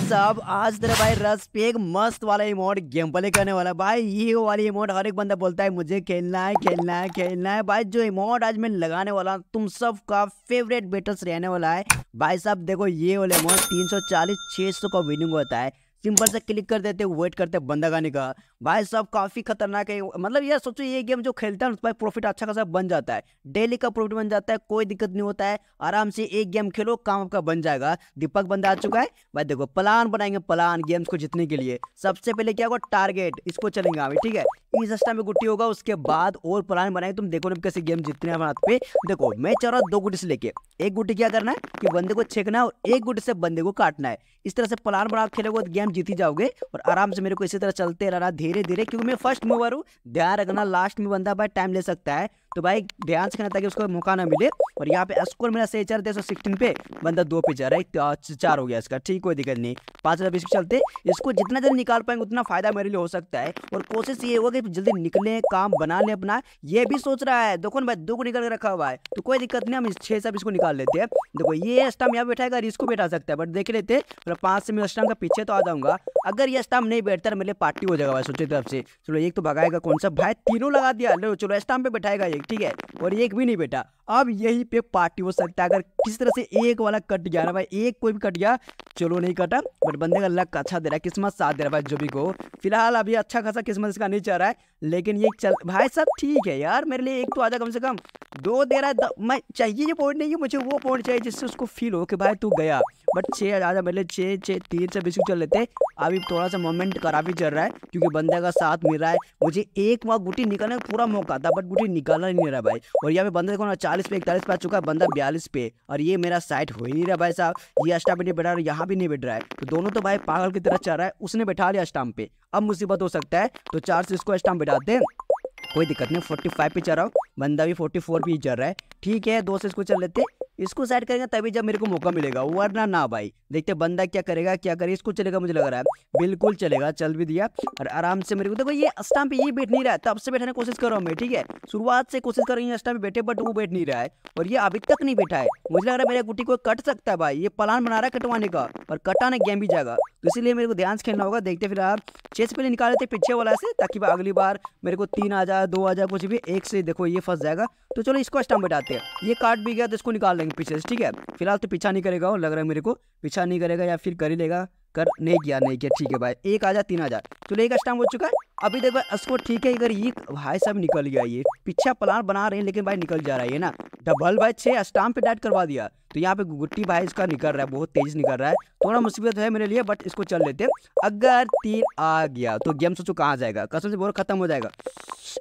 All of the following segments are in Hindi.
भाई साहब आज तेरा भाई रस पे एक मस्त वाला इमोट गेम प्ले करने वाला भाई ये वाली इमोट हर एक बंदा बोलता है मुझे खेलना है खेलना है खेलना है भाई जो इमोट आज मैं लगाने वाला हूँ तुम सबका फेवरेट बेटस रहने वाला है भाई साहब देखो ये वाला इमोट तीन सौ चालीस छह सौ का विनिंग होता है सिंपल से क्लिक कर देते वेट करते बंदा गाने का भाई सब काफ़ी खतरनाक है मतलब ये सोचो ये गेम जो खेलता है उस पर प्रॉफिट अच्छा खासा बन जाता है डेली का प्रॉफिट बन जाता है कोई दिक्कत नहीं होता है आराम से एक गेम खेलो काम आपका बन जाएगा दीपक बंदा आ चुका है भाई देखो प्लान बनाएंगे प्लान गेम्स को जीतने के लिए सबसे पहले क्या होगा टारगेट इसको चलेंगे हमें ठीक है इस रस्ता में गुट्टी होगा उसके बाद और प्लान बनाएंगे तुम देखो ना कैसे गेम जीतने हमारे हाथ पे देखो मैं चाह रहा दो गुटी से लेके एक गुटी क्या करना है कि बंदे को छेकना है और एक गुटी से बंदे को काटना है इस तरह से प्लान बना खेलेगा गेम तो आप जीती जाओगे और आराम से मेरे को इसी तरह चलते रहना धीरे धीरे क्योंकि मैं फर्स्ट मूवर हूँ ध्यान रखना लास्ट में बंदा भाई टाइम ले सकता है तो भाई ध्यान से था ताकि उसको मौका ना मिले और यहाँ पे स्कोर मेरा सही चार सौ सिक्सटीन पे बंदा दो पे जा रहा है चार हो गया इसका ठीक कोई दिक्कत नहीं पाँच हजार बीस चलते इसको जितना जल्दी निकाल पाएंगे उतना फ़ायदा मेरे लिए हो सकता है और कोशिश ये होगा कि जल्दी निकले काम बना लें अपना ये भी सोच रहा है देखो भाई दो को निकल कर रखा हुआ है तो कोई दिक्कत नहीं हम छः सब इसको निकाल लेते हैं देखो ये स्टाम यहाँ बैठाएगा इसको बैठा सकता है बट देख लेते हैं मतलब पाँच से मैं स्टाम का पीछे तो आ जाऊँगा अगर ये स्टाम नहीं बैठता तो मेरे पार्टी हो जाएगा भाई सोचे तरफ से चलो एक तो भगाएगा कौन सा भाई तीनों लगा दिया चलो स्टाम पे बैठाएगा ये नहीं ठीक है और एक भी नहीं बेटा अब यही पे पार्टी हो सकता है अगर किस तरह से एक वाला कट गया ना भाई एक कोई भी कट गया चलो नहीं कटा बट बंदे का लक अच्छा दे रहा है किस्मत साथ दे रहा है जो भी को फिलहाल अभी अच्छा खासा किस्मत इसका नहीं चल रहा है लेकिन ये चल भाई साहब ठीक है यार मेरे लिए एक तो आजा कम से कम दो दे रहा है मैं चाहिए ये पॉइंट नहीं है मुझे वो पॉइंट चाहिए जिससे उसको फील हो कि भाई तू गया बट छे आजा मेरे लिए छे छः तीन से बीस चल लेते अभी थोड़ा सा मोमेंट खराब ही चल रहा है क्योंकि बंदे का साथ मिल रहा है मुझे एक बार गुटी निकालने का पूरा मौका था बट गुटी निकाला ही नहीं रहा भाई और यहाँ पे बंदा देखो ना चालीस पे इकतालीस पे आ चुका है बंदा बयालीस पे और ये मेरा साइट हो ही नहीं रहा भाई साहब ये अस्टाम पे नहीं बैठा रहा यहाँ भी नहीं बैठ रहा है तो दोनों तो भाई पागल की तरह चल रहा है उसने बैठा लिया अस्टाम पे अब मुसीबत हो सकता है तो चार से इसको अस्टाम बैठाते हैं कोई दिक्कत नहीं फोर्टी फाइव पे चल रहा हूँ बंदा भी फोर्टी फोर पे चल रहा है ठीक है दो से इसको चल लेते हैं इसको साइड करेंगे तभी जब मेरे को मौका मिलेगा वरना ना भाई देखते बंदा क्या करेगा क्या करेगा इसको चलेगा मुझे लग रहा है बिल्कुल चलेगा चल भी दिया और आराम से मेरे को देखो ये स्टाम्प ये बैठ नहीं रहा है तब से बैठने की कोशिश कर रहा हूँ मैं ठीक है शुरुआत से कोशिश कर रही हूँ स्टाम्प बैठे बट वो बैठ नहीं रहा है और ये अभी तक नहीं बैठा है मुझे लग रहा है मेरे गुटी को कट सकता है भाई ये प्लान बना रहा है कटवाने का और कटाने गेम भी जाएगा तो इसीलिए मेरे को ध्यान से खेलना होगा देखते फिर आप चेस पहले निकाल लेते पीछे वाला से ताकि अगली बार मेरे को तीन आ जाए दो आ जाए कुछ भी एक से देखो ये फंस जाएगा तो चलो इसको स्टाम्प बैठाते हैं ये काट भी गया तो इसको निकाल लेंगे करेंगे पीछे ठीक है फिलहाल तो पीछा नहीं करेगा लग रहा है मेरे को पीछा नहीं करेगा या फिर कर ही लेगा कर नहीं किया नहीं किया ठीक है भाई एक हज़ार तीन हज़ार चलो एक स्टाम हो चुका है अभी देखो इसको ठीक है अगर ये भाई साहब निकल गया ये पीछा प्लान बना रहे हैं लेकिन भाई निकल जा रहा है ना डबल भाई छः स्टाम्प पे डाइट करवा दिया तो यहाँ पे गुट्टी भाई इसका निकल रहा है बहुत तेज निकल रहा है थोड़ा मुसीबत है मेरे लिए बट इसको चल लेते अगर तीर आ गया तो गेम सोचो कहाँ जाएगा कसम से बोल खत्म हो जाएगा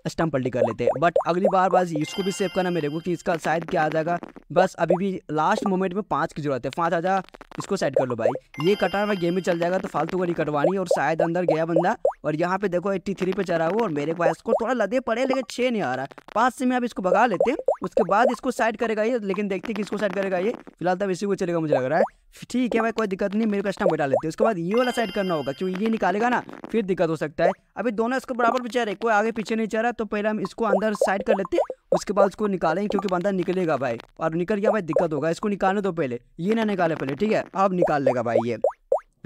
स्टम्प पल्टी कर लेते बट अगली बार बस इसको भी सेव करना मेरे को कि इसका शायद क्या आ जाएगा बस अभी भी लास्ट मोमेंट में पाँच की जरूरत है पाँच आ इसको सेट कर लो भाई ये कटा में गेम में चल जाएगा तो फालतू का नहीं कटवानी और शायद अंदर गया बंदा और यहाँ पे देखो सिक्सटी थ्री पे चढ़ा हुआ और मेरे को इसको थोड़ा लदे पड़े लेकिन छः नहीं आ रहा है पाँच से मैं अब इसको भगा लेते हैं उसके बाद इसको साइड करेगा ये लेकिन देखते हैं कि इसको साइड करेगा ये फिलहाल तब तो इसी को चलेगा मुझे लग रहा है ठीक है भाई कोई दिक्कत नहीं मेरे को स्टम्प बैठा लेते हैं उसके बाद ये वाला साइड करना होगा क्योंकि ये निकालेगा ना फिर दिक्कत हो सकता है अभी दोनों इसको बराबर पे रहे कोई आगे पीछे नहीं चढ़ा तो पहले हम इसको अंदर साइड कर लेते हैं उसके बाद उसको निकालेंगे क्योंकि बंदा निकलेगा भाई और निकल गया भाई दिक्कत होगा इसको निकालने दो पहले ये ना निकाले पहले ठीक है अब निकाल लेगा भाई ये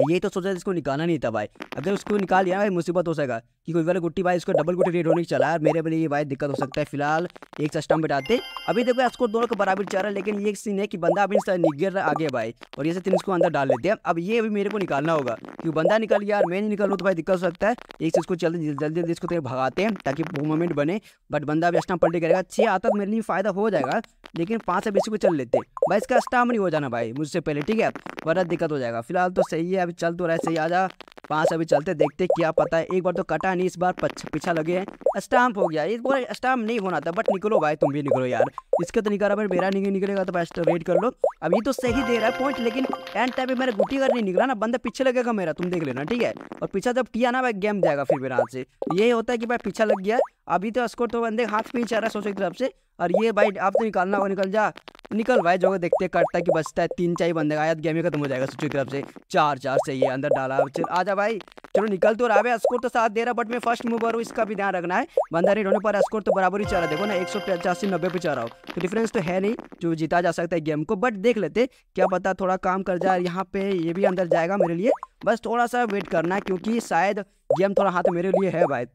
ये तो सोचा इसको निकालना नहीं था भाई अगर उसको निकाल लिया भाई मुसीबत हो सका कि कोई वाला गुट्टी भाई इसका डबल गुट्टी रेड होने की चला है मेरे ये भाई दिक्कत हो सकता है फिलहाल एक सस्टम बैठाते अभी देखो स्कोर दोनों को बराबर चल रहा है लेकिन ये सीन है कि बंदा अभी निगर आगे भाई और ये तीन इसको अंदर डाल लेते हैं अब ये अभी मेरे को निकालना होगा क्योंकि बंदा निकल गया यार मैं नहीं निकलूँ तो भाई दिक्कत हो सकता है एक से इसको जल्दी जल्दी जल्दी इसको तेरे तो भगाते हैं ताकि मूवमेंट बने बट बंदा अभी स्टाम पलटी करेगा छः आता तो मेरे लिए फायदा हो जाएगा लेकिन पाँच से बीस को चल लेते भाई इसका स्टाम नहीं हो जाना भाई मुझसे पहले ठीक है वरना दिक्कत हो जाएगा फिलहाल तो सही है अभी चल तो रहा है सही आ जा पास अभी चलते देखते क्या पता है एक बार तो कटा नहीं इस बार पीछा लगे हैं स्टाम्प हो गया इस बार स्टाम्प नहीं होना था बट निकलो भाई तुम भी निकलो यार इसका तो निकाला भाई मेरा नहीं निकलेगा तो बेस्ट वेट कर लो अब ये तो सही दे रहा है पॉइंट लेकिन एंड टाइम पे मेरा गुटी कर नहीं निकला ना बंदा पीछे लगेगा मेरा तुम देख लेना ठीक है और पीछा जब किया ना भाई गेम जाएगा फिर मेरा हाथ से यही होता है कि भाई पीछा लग गया अभी तो स्कोर तो बंदे हाथ पीछे आ रहा है सोचो एक तरफ से और ये भाई आप तो निकालना होगा निकल जा निकल भाई जो देखते कटता कि बचता है तीन चाय बंदे का गेम ही खत्म हो जाएगा सुचू तरफ से चार चार चाहिए अंदर डाला चल आजा भाई चलो निकल तो रहा है स्कोर तो साथ दे रहा बट मैं फर्स्ट मूवर हूँ इसका भी ध्यान रखना है बंदा रेड होने पर स्कोर तो बराबर ही चल रहा देखो ना एक सौ पचासी नब्बे पे चल रहा हूँ तो डिफरेंस तो है नहीं जो जीता जा सकता है गेम को बट देख लेते क्या पता थोड़ा काम कर जाए यहाँ पे ये भी अंदर जाएगा मेरे लिए बस थोड़ा सा वेट करना है क्योंकि शायद गेम थोड़ा हाथ मेरे लिए है भाई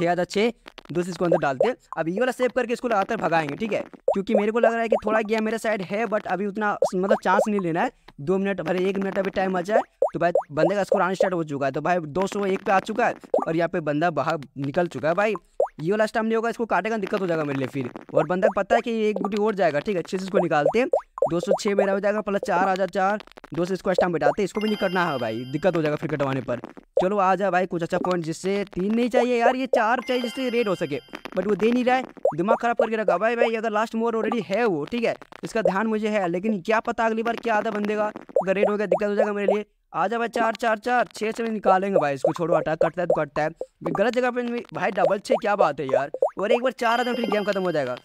छः हज़ार छः दूसरे इसको अंदर डालते हैं अब ये वाला सेव करके इसको लगातार भगाएंगे ठीक है क्योंकि मेरे को लग रहा है कि थोड़ा गया मेरे साइड है बट अभी उतना मतलब चांस नहीं लेना है दो मिनट भले एक मिनट अभी टाइम आ जाए तो भाई बंदे का स्कोर आना स्टार्ट हो चुका है तो भाई दो सौ एक पे आ चुका है और यहाँ पे बंदा बाहर निकल चुका है भाई ये वाला स्टाम नहीं होगा इसको काटेगा दिक्कत हो जाएगा मेरे लिए फिर और बंदा पता है कि एक गुटी और जाएगा ठीक है अच्छे से इसको निकालते हैं दो सौ छः मेरा हो जाएगा प्लस चार हज़ार चार दो से इसको स्टाम अच्छा बिठाते इसको भी नहीं करना है भाई दिक्कत हो जाएगा फिर कटवाने पर चलो आ जाए भाई कुछ अच्छा पॉइंट जिससे तीन नहीं चाहिए यार ये चार चाहिए जिससे रेड हो सके बट वो दे नहीं रहा है दिमाग खराब करके रखा भाई भाई अगर लास्ट मोर ऑलरेडी है वो ठीक है इसका ध्यान मुझे है लेकिन क्या पता अगली बार क्या आधा बंदेगा अगर रेड हो गया दिक्कत हो जाएगा मेरे लिए आ जा भाई चार चार चार छः से निकालेंगे भाई इसको छोड़ो हटा कटता है तो कटता है गलत जगह पर भाई डबल छः क्या बात है यार और एक बार चार आधा फिर गेम खत्म हो जाएगा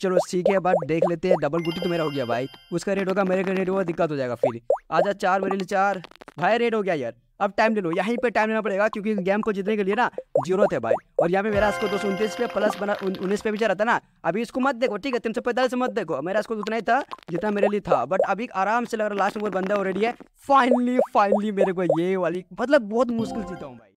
चलो ठीक है बट देख लेते हैं डबल गुटी तो मेरा हो गया भाई उसका रेट होगा मेरे का रेट होगा दिक्कत हो जाएगा फिर आजा चार मेरे लिए चार भाई रेट हो गया यार अब टाइम ले लो यहीं पे टाइम लेना पड़ेगा क्योंकि गेम को जीतने के लिए ना जीरो थे भाई और यहाँ पे मेरा इसको दो सौ उन्तीस पे प्लस बना उन्नीस पे भी रहा था ना अभी इसको मत देखो ठीक है तीन सौ पैंतालीस मत देखो मेरा इसको उतना ही था जितना मेरे लिए था बट अभी आराम से लग रहा लास्ट नंबर बंदा ऑलरेडी है फाइनली फाइनली मेरे को ये वाली मतलब बहुत मुश्किल जीता हूँ भाई